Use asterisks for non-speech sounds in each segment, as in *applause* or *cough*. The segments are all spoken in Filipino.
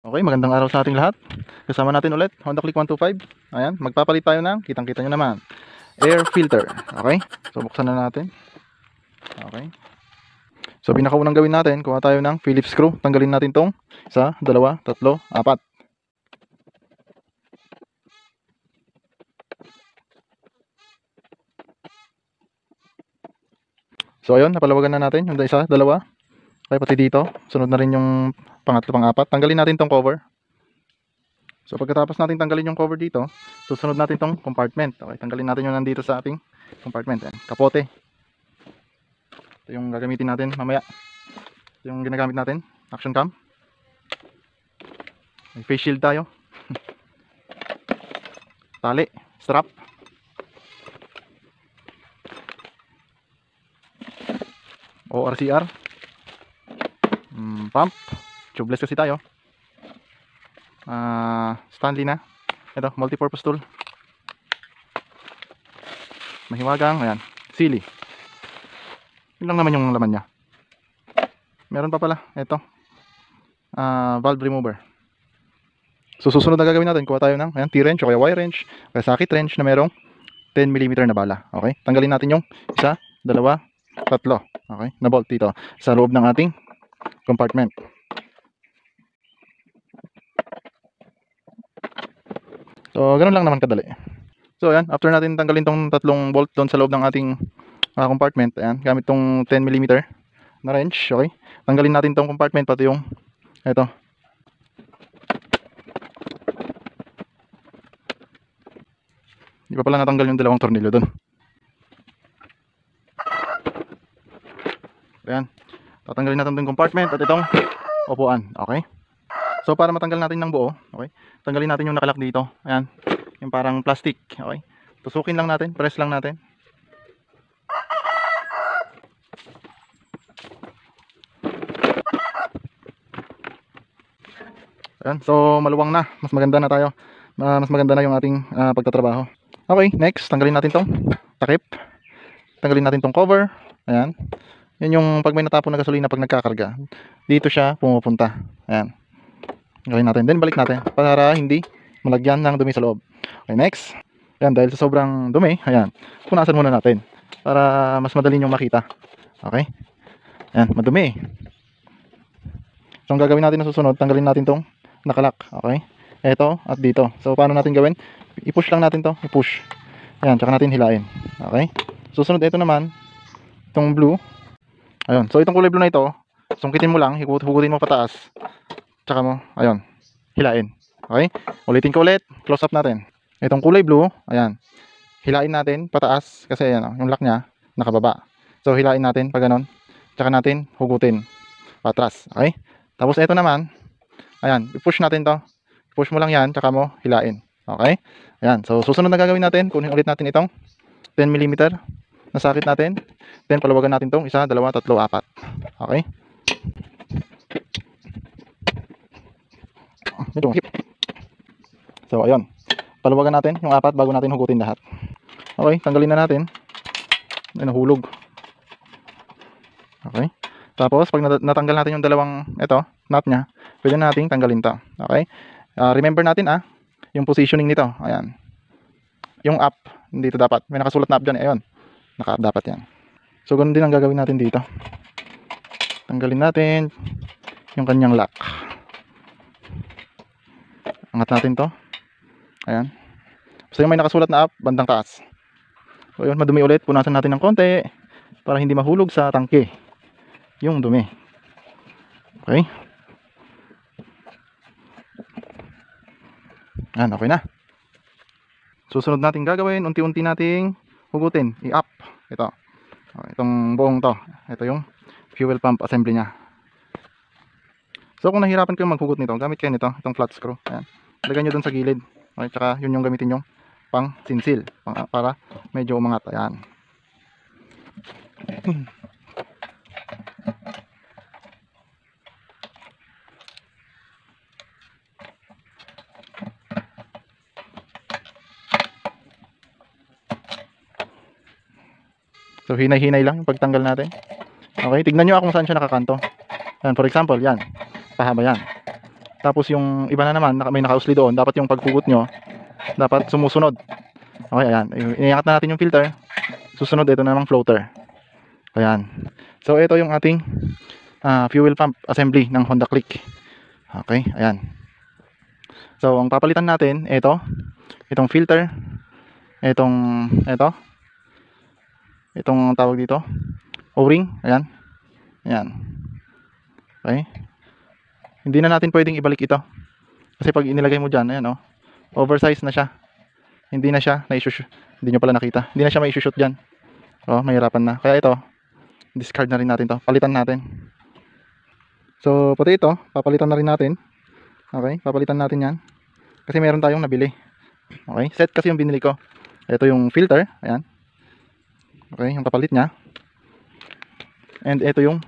Okay, magandang araw sa ating lahat. Kasama natin ulit, Honda Click 125. Ayan, magpapalit tayo ng, kitang-kita nyo naman, air filter. Okay, so buksan na natin. Okay. So pinakaunang gawin natin, kuha tayo ng Phillips screw. Tanggalin natin tong isa, dalawa, tatlo, apat. So ayun, napalawagan na natin. Yung isa, dalawa, Okay, pati dito. Sunod na rin yung pangatlo, pang-apat. Tanggalin natin tong cover. So, pagkatapos natin tanggalin yung cover dito, susunod natin tong compartment. Okay, tanggalin natin yung nandito sa ating compartment. Ayan, kapote. Ito yung gagamitin natin mamaya. Ito yung ginagamit natin. Action cam. May face shield tayo. *laughs* Tali. Strap. ORCR pump tubeless kasi tayo uh, Stanley na ito multi-purpose tool mahiwagang ayan sili yun lang naman yung laman nya meron pa pala ito uh, valve remover so susunod na gagawin natin kuha tayo ng ayan, T-wrench o kaya Y-wrench o kaya socket wrench na merong 10mm na bala okay tanggalin natin yung isa dalawa tatlo okay na bolt dito sa loob ng ating compartment. So, ganun lang naman kadali. So, ayan, after natin tanggalin tong tatlong bolt doon sa loob ng ating uh, compartment, ayan, gamit tong 10mm na wrench, okay? Tanggalin natin tong compartment pati yung ito. Di pa pala natanggal yung dalawang tornilyo doon. Ayan tatanggalin natin itong compartment at itong upuan okay so para matanggal natin ng buo okay tanggalin natin yung nakalak dito ayan yung parang plastic okay tusukin lang natin press lang natin ayan so maluwang na mas maganda na tayo uh, mas maganda na yung ating uh, pagtatrabaho okay next tanggalin natin tong takip tanggalin natin tong cover ayan yan yung pag may natapon na gasolina pag nagkakarga. Dito siya pumupunta. Ayan. Gawin natin. Then balik natin para hindi malagyan ng dumi sa loob. Okay, next. Ayan, dahil sa sobrang dumi, ayan. Punasan muna natin para mas madali niyong makita. Okay? Ayan, madumi. So, ang gagawin natin na susunod, tanggalin natin tong nakalak. Okay? Ito at dito. So, paano natin gawin? I-push lang natin to. I-push. Ayan, tsaka natin hilain. Okay? Susunod, ito naman, itong blue, Ayun. So itong kulay blue na ito, sungkitin mo lang, hugutin mo pataas. Tsaka mo, ayun, hilain. Okay? Ulitin ko ulit, close up natin. Itong kulay blue, ayan. Hilain natin pataas kasi ayan, oh, yung lock niya nakababa. So hilain natin pag ganun. Tsaka natin hugutin patras. Okay? Tapos ito naman, ayan, i-push natin 'to. Push mo lang 'yan, tsaka mo hilain. Okay? Ayan. So, susunod na gagawin natin, kunin ulit natin itong 10 mm nasakit natin. Then palawagan natin tong isa, dalawa, tatlo, apat. Okay? Medyo masip. So ayun. Palawagan natin yung apat bago natin hugutin lahat. Okay, tanggalin na natin. Ay nahulog. Okay? Tapos pag natanggal natin yung dalawang ito, nut niya, pwede na nating tanggalin 'to. Okay? Uh, remember natin ah, yung positioning nito. Ayan. Yung up, dito dapat. May nakasulat na up dyan. Eh, ayun naka dapat yan so ganun din ang gagawin natin dito tanggalin natin yung kanyang lock angat natin to ayan basta yung may nakasulat na up bandang taas so yun madumi ulit punasan natin ng konti para hindi mahulog sa tangke yung dumi okay ayan okay na susunod natin gagawin unti-unti nating hugutin, i-up. Ito. Oh, itong buong to. Ito yung fuel pump assembly niya. So kung nahirapan kayo maghugot nito, gamit kayo nito, itong flat screw. Ayan. Lagyan niyo dun sa gilid. Okay, tsaka yun yung gamitin yung pang sinsil para medyo umangat. Ayan. *clears throat* So, hinay-hinay lang yung pagtanggal natin. Okay, tignan nyo ah kung saan siya nakakanto. Yan, for example, yan. Pahaba yan. Tapos yung iba na naman, may nakausli doon. Dapat yung paghugot nyo, dapat sumusunod. Okay, ayan. Iniangat na natin yung filter. Susunod, ito na namang floater. Ayan. So, ito yung ating uh, fuel pump assembly ng Honda Click. Okay, ayan. So, ang papalitan natin, ito. Itong filter. Itong, ito itong tawag dito o-ring ayan ayan okay hindi na natin pwedeng ibalik ito kasi pag inilagay mo dyan ayan o oh, oversize na siya hindi na siya na-issue hindi nyo pala nakita hindi na siya ma-issue shoot dyan oh, mahirapan na kaya ito discard na rin natin to palitan natin so pati ito papalitan na rin natin okay papalitan natin yan kasi meron tayong nabili okay set kasi yung binili ko ito yung filter ayan Okay, yung kapalit niya. And ito yung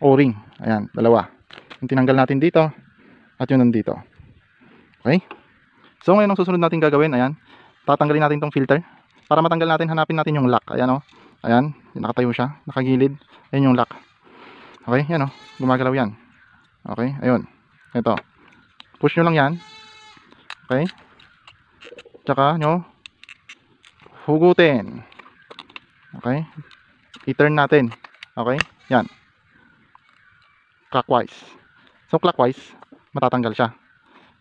o-ring. Ayan, dalawa. Yung tinanggal natin dito at yung nandito. Okay? So ngayon ang susunod natin gagawin, ayan, tatanggalin natin tong filter. Para matanggal natin, hanapin natin yung lock. Ayan o. Oh. Ayan, nakatayo siya, nakagilid. Ayan yung lock. Okay, yan o. Oh. Gumagalaw yan. Okay, ayun. Ito. Push nyo lang yan. Okay? Tsaka nyo hugutin. Okay? I-turn natin. Okay? Yan. Clockwise. So, clockwise, matatanggal siya.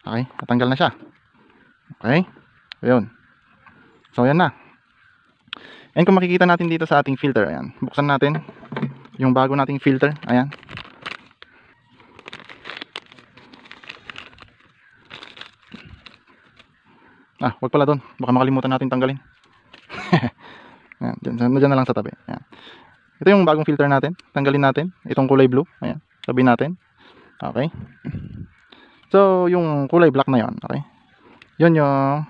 Okay? Natanggal na siya. Okay? Ayun. So, yan na. And kung makikita natin dito sa ating filter, ayan. Buksan natin yung bago nating filter. Ayan. Ah, wag pala doon. Baka makalimutan natin tanggalin. Dyan, dyan na lang sa tabi. Ayan. Ito yung bagong filter natin. Tanggalin natin. Itong kulay blue. Ayan. Tabi natin. Okay. So, yung kulay black na yon Okay. Yun yung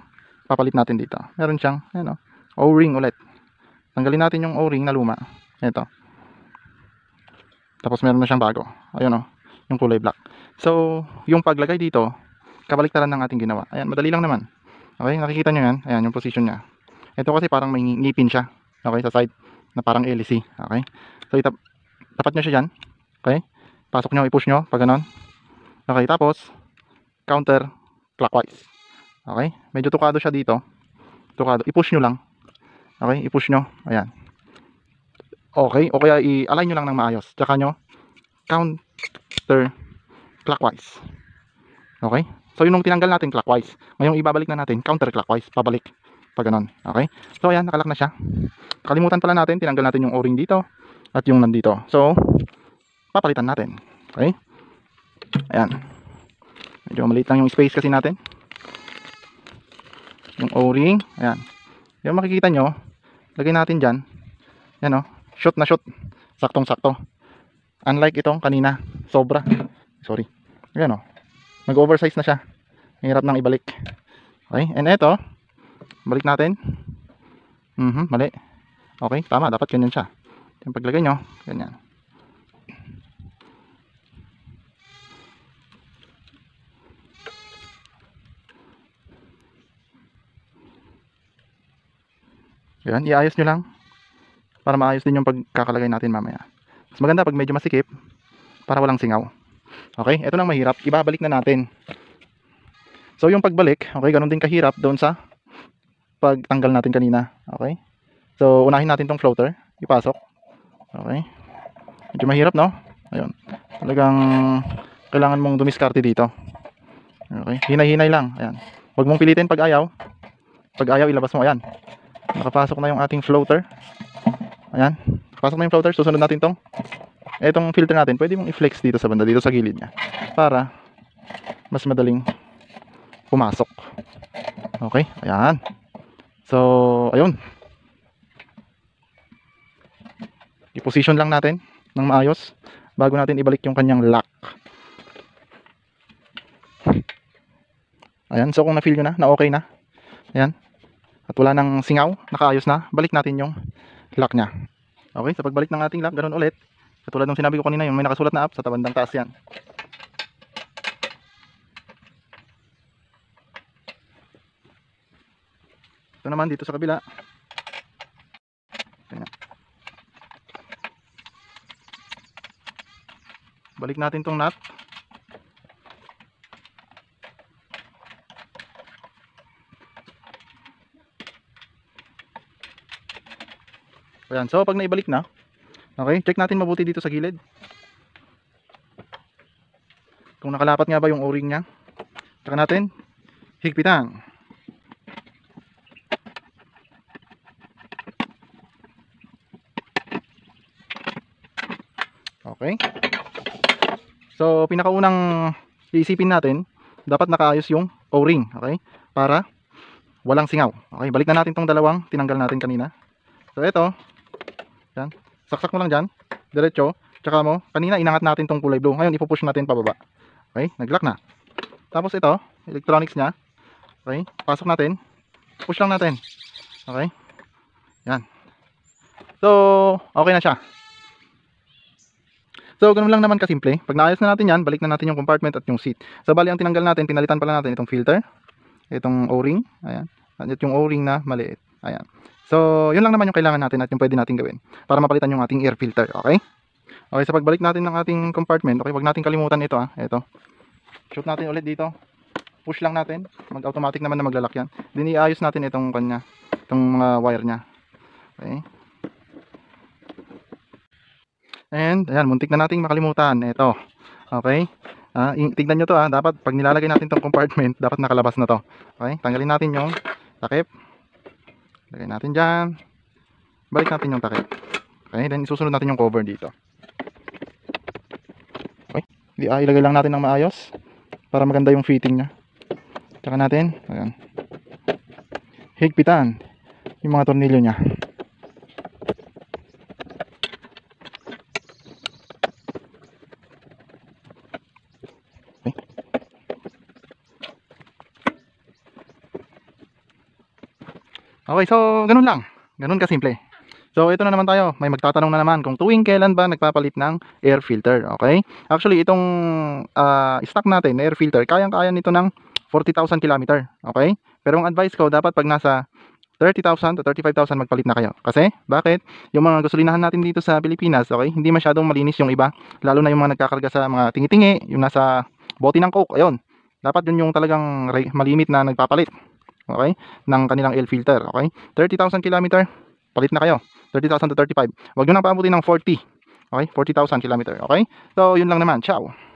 papalit natin dito. Meron siyang, ano, o. Oh, ring ulit. Tanggalin natin yung o-ring na luma. Ito. Tapos meron na siyang bago. Ayun o. Oh, yung kulay black. So, yung paglagay dito, kabaliktaran ng ating ginawa. Ayan, madali lang naman. Okay, nakikita nyo yan. Ayan, yung position niya. Ito kasi parang may ngipin siya. Okay, sa side na parang LC. E okay? So itap tapat nyo siya diyan. Okay? Pasok nyo, i-push nyo, pag ganon. Okay, tapos counter clockwise. Okay? Medyo tukado siya dito. Tukado. I-push nyo lang. Okay? I-push nyo. Ayan. Okay? O kaya i-align nyo lang ng maayos. Tsaka nyo counter clockwise. Okay? So yun yung tinanggal natin clockwise. Ngayon ibabalik na natin counter clockwise. Pabalik. Pag ganun. Okay? So ayan, nakalock na siya. Kalimutan pala natin, tinanggal natin yung o-ring dito at yung nandito. So, papalitan natin. Okay? Ayan. Medyo maliit lang yung space kasi natin. Yung o-ring. Ayan. Yung makikita nyo, lagay natin dyan. Ayan o. Oh. Shoot na shoot. Saktong-sakto. Unlike itong kanina. Sobra. Sorry. Ayan o. Oh. Nag-oversize na siya. Hirap nang ibalik. Okay? And ito, balik natin mm -hmm, mali okay tama dapat ganyan siya yung paglagay nyo ganyan Yan, iayos nyo lang para maayos din yung pagkakalagay natin mamaya. Mas maganda pag medyo masikip para walang singaw. Okay, ito lang mahirap. Ibabalik na natin. So yung pagbalik, okay, ganun din kahirap doon sa pagtanggal natin kanina. Okay? So, unahin natin tong floater. Ipasok. Okay? Medyo mahirap, no? Ayun. Talagang kailangan mong dumiskarte dito. Okay? Hinay-hinay lang. Ayan. Huwag mong pilitin pag ayaw. Pag ayaw, ilabas mo. Ayan. Nakapasok na yung ating floater. Ayan. Nakapasok na yung floater. Susunod natin tong etong filter natin. Pwede mong i-flex dito sa banda, dito sa gilid niya. Para mas madaling pumasok. Okay? Ayan. So, ayun. I-position lang natin ng maayos bago natin ibalik yung kanyang lock. Ayan, so kung na-feel na, na okay na. Ayan. At wala nang singaw, nakaayos na, balik natin yung lock niya. Okay, sa pagbalik ng ating lock, ganun ulit. Katulad ng sinabi ko kanina, yung may nakasulat na app, sa tabandang taas yan. ito naman dito sa kabila balik natin tong nut Ayan, so pag naibalik na, okay, check natin mabuti dito sa gilid. Kung nakalapat nga ba yung o-ring niya. Tsaka natin, higpitang Okay? So, pinakaunang iisipin natin, dapat nakaayos yung o-ring. Okay? Para walang singaw. Okay? Balik na natin tong dalawang tinanggal natin kanina. So, ito. Yan. Saksak mo lang dyan. Diretso. Tsaka mo, kanina inangat natin tong kulay blue. Ngayon, ipupush natin pababa. Okay? Nag-lock na. Tapos ito, electronics niya. Okay? Pasok natin. Push lang natin. Okay? Yan. So, okay na siya. So, ganun lang naman kasimple. Pag naayos na natin yan, balik na natin yung compartment at yung seat. So, bali ang tinanggal natin, pinalitan pala natin itong filter, itong o-ring, ayan, at yung o-ring na maliit. Ayan. So, yun lang naman yung kailangan natin at yung pwede natin gawin para mapalitan yung ating air filter, okay? Okay, sa pagbalik natin ng ating compartment, okay, wag natin kalimutan ito ah, ito. Shoot natin ulit dito. Push lang natin, mag-automatic naman na maglalakyan. yan. Then, iayos natin itong kanya, itong mga wire niya. Okay? And, ayan, muntik na nating makalimutan. Ito. Okay? Uh, ah, tingnan niyo to ah. Dapat, pag nilalagay natin tong compartment, dapat nakalabas na to. Okay? Tanggalin natin yung takip. Lagay natin diyan. Balik natin yung takip. Okay? Then, isusunod natin yung cover dito. Okay? Di, ah, ilagay lang natin ng maayos para maganda yung fitting niya. Tsaka natin, ayan. Higpitan yung mga tornilyo niya. Okay, so ganun lang. Ganun kasimple. So ito na naman tayo. May magtatanong na naman kung tuwing kailan ba nagpapalit ng air filter. Okay? Actually, itong uh, stock natin na air filter, kayang-kaya nito ng 40,000 km. Okay? Pero ang advice ko, dapat pag nasa 30,000 to 35,000 magpalit na kayo. Kasi, bakit? Yung mga gasolinahan natin dito sa Pilipinas, okay, hindi masyadong malinis yung iba. Lalo na yung mga nagkakarga sa mga tingi-tingi, yung nasa bote ng coke, ayun. Dapat yun yung talagang malimit na nagpapalit okay? Ng kanilang air filter, okay? 30,000 km, palit na kayo. 30,000 to 35. wag nyo nang paabutin ng 40. Okay? 40,000 km, okay? So, yun lang naman. Ciao.